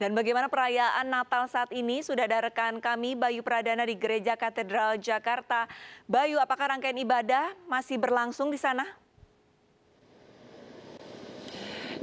Dan bagaimana perayaan Natal saat ini? Sudah ada rekan kami Bayu Pradana di Gereja Katedral Jakarta. Bayu, apakah rangkaian ibadah masih berlangsung di sana?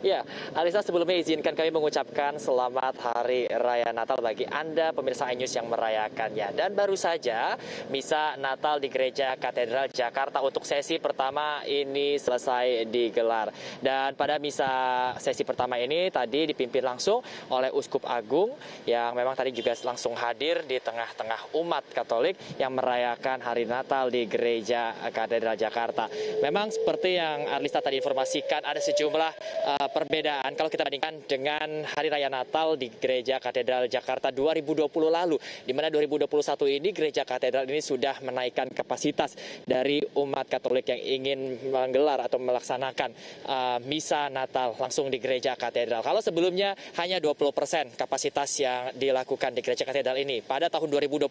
Ya, Alisa sebelumnya izinkan kami mengucapkan selamat Hari Raya Natal bagi Anda pemirsa iNews yang merayakannya. Dan baru saja misa Natal di Gereja Katedral Jakarta untuk sesi pertama ini selesai digelar. Dan pada misa sesi pertama ini tadi dipimpin langsung oleh Uskup Agung yang memang tadi juga langsung hadir di tengah-tengah umat Katolik yang merayakan Hari Natal di Gereja Katedral Jakarta. Memang seperti yang Alisa tadi informasikan ada sejumlah uh, perbedaan kalau kita bandingkan dengan Hari Raya Natal di Gereja Katedral Jakarta 2020 lalu, di mana 2021 ini Gereja Katedral ini sudah menaikkan kapasitas dari umat Katolik yang ingin menggelar atau melaksanakan uh, misa Natal langsung di Gereja Katedral. Kalau sebelumnya hanya 20 persen kapasitas yang dilakukan di Gereja Katedral ini, pada tahun 2021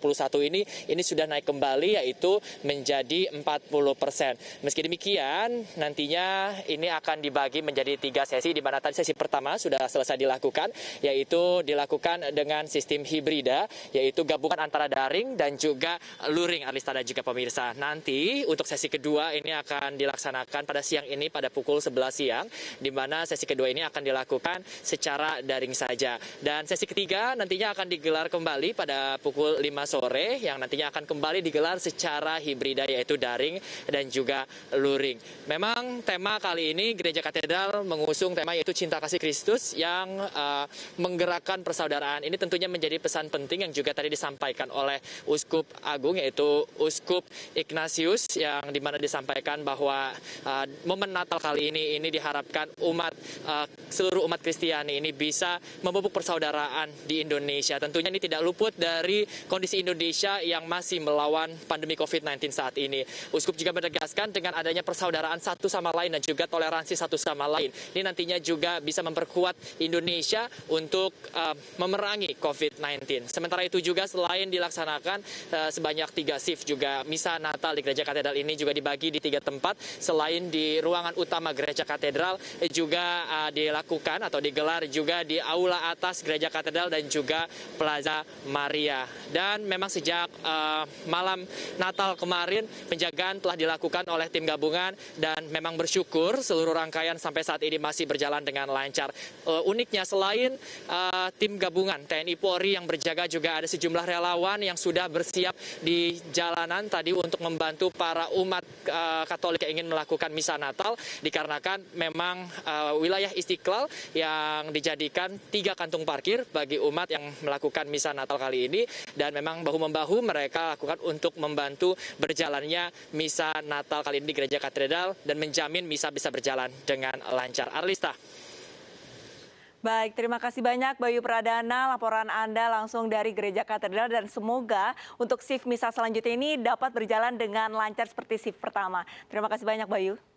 ini ini sudah naik kembali yaitu menjadi 40 persen. Meski demikian, nantinya ini akan dibagi menjadi tiga sesi di mana tadi sesi pertama sudah selesai dilakukan yaitu dilakukan dengan sistem hibrida yaitu gabungan antara daring dan juga luring Arlista dan juga pemirsa. Nanti untuk sesi kedua ini akan dilaksanakan pada siang ini pada pukul 11 siang di mana sesi kedua ini akan dilakukan secara daring saja. Dan sesi ketiga nantinya akan digelar kembali pada pukul 5 sore yang nantinya akan kembali digelar secara hibrida yaitu daring dan juga luring. Memang tema kali ini Gereja Katedral mengusung tema yaitu cinta kasih Kristus yang uh, menggerakkan persaudaraan. Ini tentunya menjadi pesan penting yang juga tadi disampaikan oleh Uskup Agung yaitu Uskup Ignatius yang dimana disampaikan bahwa uh, momen Natal kali ini ini diharapkan umat uh, seluruh umat Kristiani ini bisa memupuk persaudaraan di Indonesia. Tentunya ini tidak luput dari kondisi Indonesia yang masih melawan pandemi COVID-19 saat ini. Uskup juga menegaskan dengan adanya persaudaraan satu sama lain dan juga toleransi satu sama lain. Ini nanti nantinya juga bisa memperkuat Indonesia untuk uh, memerangi COVID-19. Sementara itu juga selain dilaksanakan uh, sebanyak tiga shift juga misa Natal di Gereja Katedral ini juga dibagi di tiga tempat selain di ruangan utama Gereja Katedral eh, juga uh, dilakukan atau digelar juga di aula atas Gereja Katedral dan juga Plaza Maria. Dan memang sejak uh, malam Natal kemarin penjagaan telah dilakukan oleh tim gabungan dan memang bersyukur seluruh rangkaian sampai saat ini masih ber berjalan dengan lancar. Uh, uniknya selain uh, tim gabungan TNI Polri yang berjaga juga ada sejumlah relawan yang sudah bersiap di jalanan tadi untuk membantu para umat uh, Katolik yang ingin melakukan misa Natal dikarenakan memang uh, wilayah Istiqlal yang dijadikan tiga kantung parkir bagi umat yang melakukan misa Natal kali ini dan memang bahu-membahu mereka lakukan untuk membantu berjalannya misa Natal kali ini di Gereja Katedral dan menjamin misa bisa berjalan dengan lancar. Arlista Anissa. Baik, terima kasih banyak Bayu Pradana laporan Anda langsung dari Gereja Katedral dan semoga untuk shift misa selanjutnya ini dapat berjalan dengan lancar seperti shift pertama. Terima kasih banyak Bayu.